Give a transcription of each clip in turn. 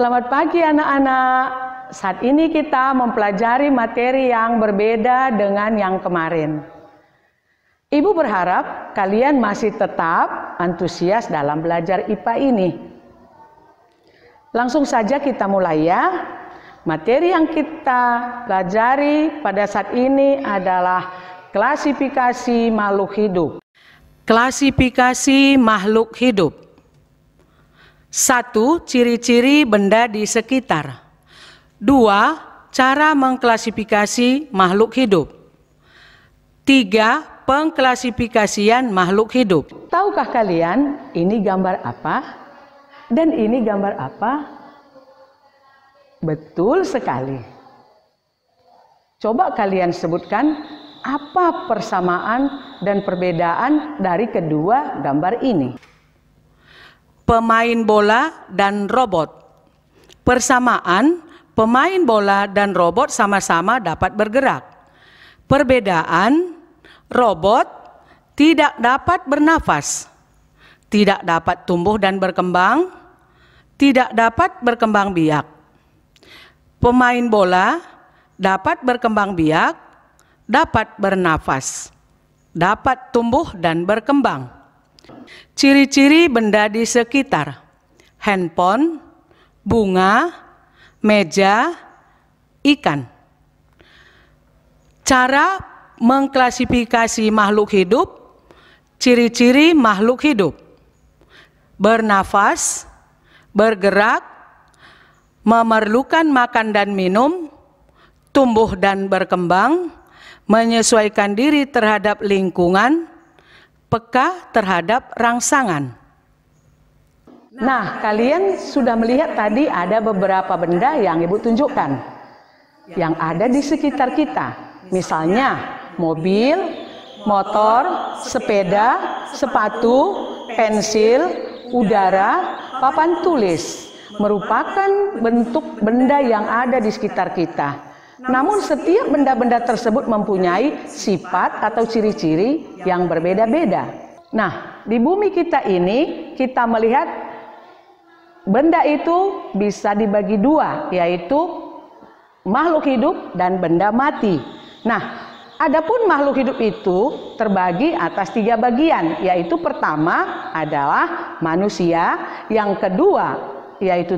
Selamat pagi anak-anak. Saat ini kita mempelajari materi yang berbeda dengan yang kemarin. Ibu berharap kalian masih tetap antusias dalam belajar IPA ini. Langsung saja kita mulai ya. Materi yang kita pelajari pada saat ini adalah klasifikasi makhluk hidup. Klasifikasi makhluk hidup. Satu, ciri-ciri benda di sekitar. Dua, cara mengklasifikasi makhluk hidup. Tiga, pengklasifikasian makhluk hidup. Tahukah kalian ini gambar apa? Dan ini gambar apa? Betul sekali. Coba kalian sebutkan apa persamaan dan perbedaan dari kedua gambar ini pemain bola dan robot. Persamaan, pemain bola dan robot sama-sama dapat bergerak. Perbedaan, robot tidak dapat bernafas, tidak dapat tumbuh dan berkembang, tidak dapat berkembang biak. Pemain bola dapat berkembang biak, dapat bernafas, dapat tumbuh dan berkembang ciri-ciri benda di sekitar. Handphone, bunga, meja, ikan. Cara mengklasifikasi makhluk hidup, ciri-ciri makhluk hidup. Bernafas, bergerak, memerlukan makan dan minum, tumbuh dan berkembang, menyesuaikan diri terhadap lingkungan, peka terhadap rangsangan. Nah, nah, kalian sudah melihat tadi ada beberapa benda yang Ibu tunjukkan yang ada di sekitar kita. Misalnya mobil, motor, sepeda, sepatu, pensil, udara, papan tulis merupakan bentuk benda yang ada di sekitar kita. Namun setiap benda-benda tersebut mempunyai sifat atau ciri-ciri yang berbeda-beda. Nah, di bumi kita ini kita melihat benda itu bisa dibagi dua, yaitu makhluk hidup dan benda mati. Nah, Adapun makhluk hidup itu terbagi atas tiga bagian, yaitu pertama adalah manusia, yang kedua yaitu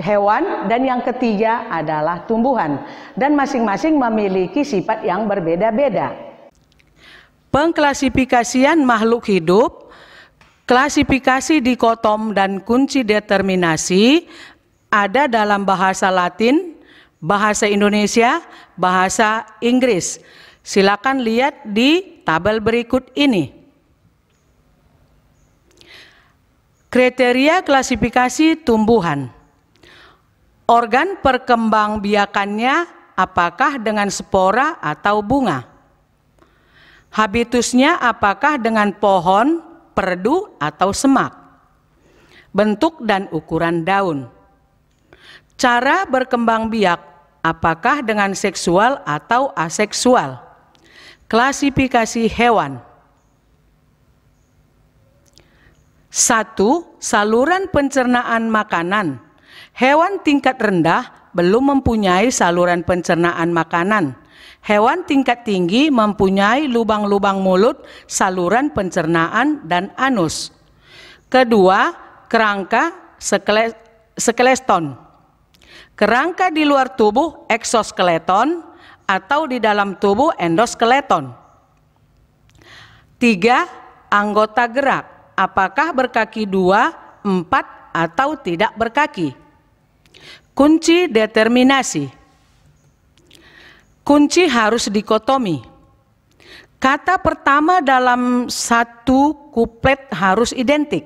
hewan dan yang ketiga adalah tumbuhan dan masing-masing memiliki sifat yang berbeda-beda. Pengklasifikasian makhluk hidup, klasifikasi dikotom dan kunci determinasi ada dalam bahasa Latin, bahasa Indonesia, bahasa Inggris. Silakan lihat di tabel berikut ini. Kriteria klasifikasi tumbuhan organ perkembangbiakannya apakah dengan spora atau bunga? Habitusnya apakah dengan pohon, perdu, atau semak? Bentuk dan ukuran daun. Cara berkembang biak apakah dengan seksual atau aseksual? Klasifikasi hewan. Satu, saluran pencernaan makanan Hewan tingkat rendah belum mempunyai saluran pencernaan makanan. Hewan tingkat tinggi mempunyai lubang-lubang mulut, saluran pencernaan, dan anus. Kedua, kerangka skeleton. Kerangka di luar tubuh eksoskeleton atau di dalam tubuh endoskeleton. Tiga, anggota gerak. Apakah berkaki dua, empat, atau tidak berkaki? Kunci determinasi. Kunci harus dikotomi. Kata pertama dalam satu kuplet harus identik.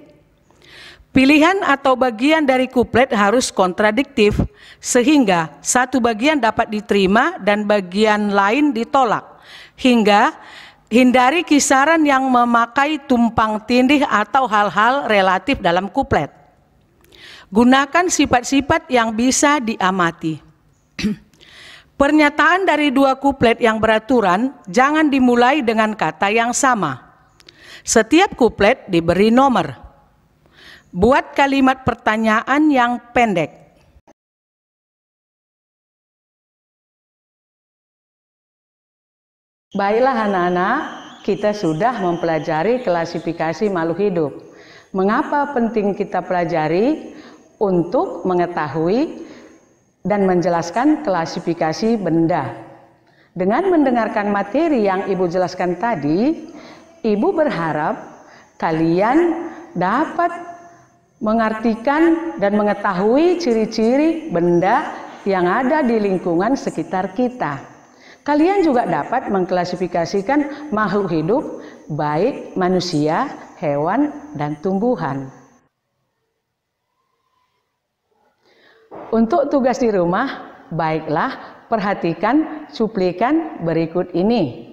Pilihan atau bagian dari kuplet harus kontradiktif sehingga satu bagian dapat diterima dan bagian lain ditolak. Hingga hindari kisaran yang memakai tumpang tindih atau hal-hal relatif dalam kuplet. Gunakan sifat-sifat yang bisa diamati. Pernyataan dari dua kuplet yang beraturan jangan dimulai dengan kata yang sama. Setiap kuplet diberi nomor. Buat kalimat pertanyaan yang pendek. Baiklah anak-anak, kita sudah mempelajari klasifikasi makhluk hidup. Mengapa penting kita pelajari? untuk mengetahui dan menjelaskan klasifikasi benda. Dengan mendengarkan materi yang Ibu jelaskan tadi, Ibu berharap kalian dapat mengartikan dan mengetahui ciri-ciri benda yang ada di lingkungan sekitar kita. Kalian juga dapat mengklasifikasikan makhluk hidup, baik manusia, hewan, dan tumbuhan. Untuk tugas di rumah, baiklah perhatikan cuplikan berikut ini.